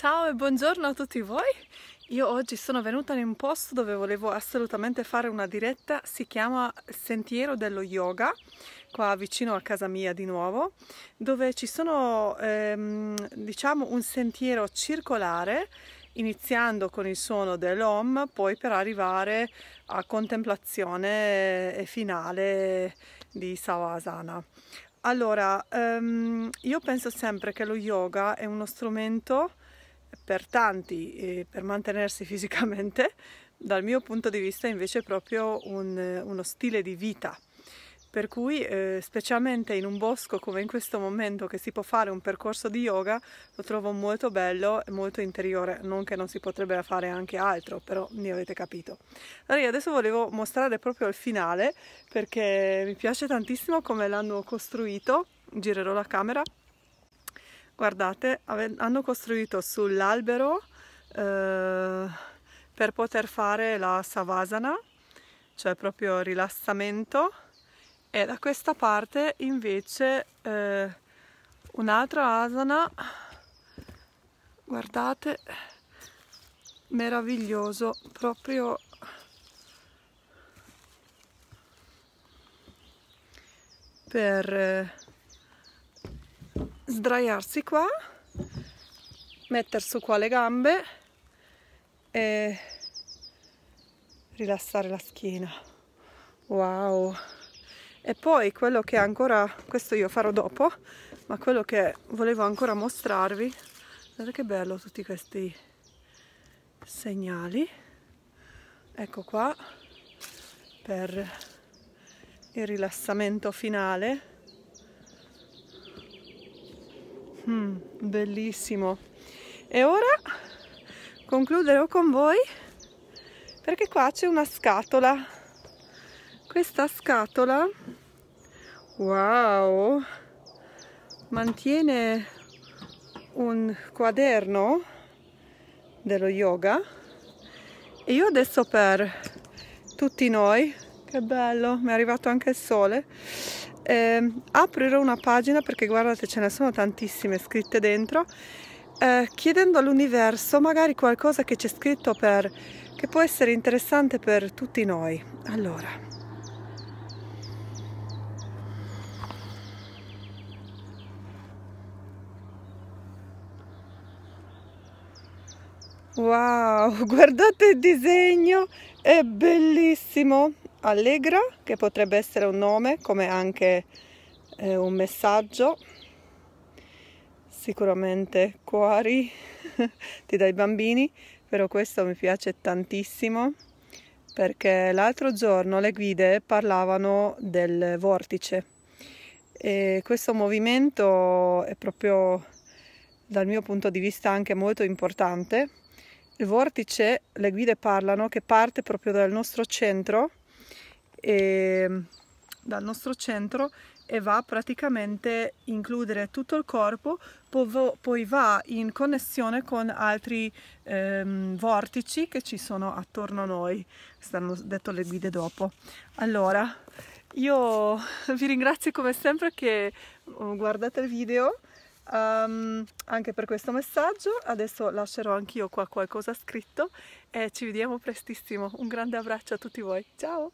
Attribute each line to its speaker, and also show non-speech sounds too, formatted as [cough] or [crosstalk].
Speaker 1: Ciao e buongiorno a tutti voi! Io oggi sono venuta in un posto dove volevo assolutamente fare una diretta, si chiama Sentiero dello Yoga, qua vicino a casa mia di nuovo, dove ci sono ehm, diciamo un sentiero circolare iniziando con il suono dell'OM, poi per arrivare a contemplazione finale di Savasana. Allora, ehm, io penso sempre che lo yoga è uno strumento per tanti eh, per mantenersi [laughs] fisicamente, dal mio punto di vista invece è proprio un, uno stile di vita. Per cui, eh, specialmente in un bosco come in questo momento che si può fare un percorso di yoga, lo trovo molto bello e molto interiore, non che non si potrebbe fare anche altro, però mi avete capito. Allora io adesso volevo mostrare proprio il finale perché mi piace tantissimo come l'hanno costruito, girerò la camera Guardate, hanno costruito sull'albero eh, per poter fare la savasana, cioè proprio rilassamento, e da questa parte invece eh, un'altra asana, guardate, meraviglioso, proprio per eh, sdraiarsi qua, metter su qua le gambe e rilassare la schiena. Wow! E poi quello che ancora, questo io farò dopo, ma quello che volevo ancora mostrarvi, guardate che bello tutti questi segnali. Ecco qua per il rilassamento finale Mm, bellissimo. E ora concluderò con voi perché qua c'è una scatola. Questa scatola, wow, mantiene un quaderno dello yoga e io adesso per tutti noi, che bello, mi è arrivato anche il sole, eh, aprirò una pagina perché guardate ce ne sono tantissime scritte dentro eh, chiedendo all'universo magari qualcosa che c'è scritto per che può essere interessante per tutti noi allora wow [laughs] guardate il disegno è bellissimo Allegra, che potrebbe essere un nome come anche eh, un messaggio. Sicuramente cuori [laughs] ti dai bambini, però questo mi piace tantissimo perché l'altro giorno le guide parlavano del vortice e questo movimento è proprio dal mio punto di vista anche molto importante. Il vortice, le guide parlano, che parte proprio dal nostro centro e, dal nostro centro e va praticamente a includere tutto il corpo, poi va in connessione con altri ehm, vortici che ci sono attorno a noi, stanno detto le guide dopo. Allora, io vi ringrazio come sempre che oh, guardate il video. Um, anche per questo messaggio adesso lascerò anch'io qua qualcosa scritto e ci vediamo prestissimo un grande abbraccio a tutti voi ciao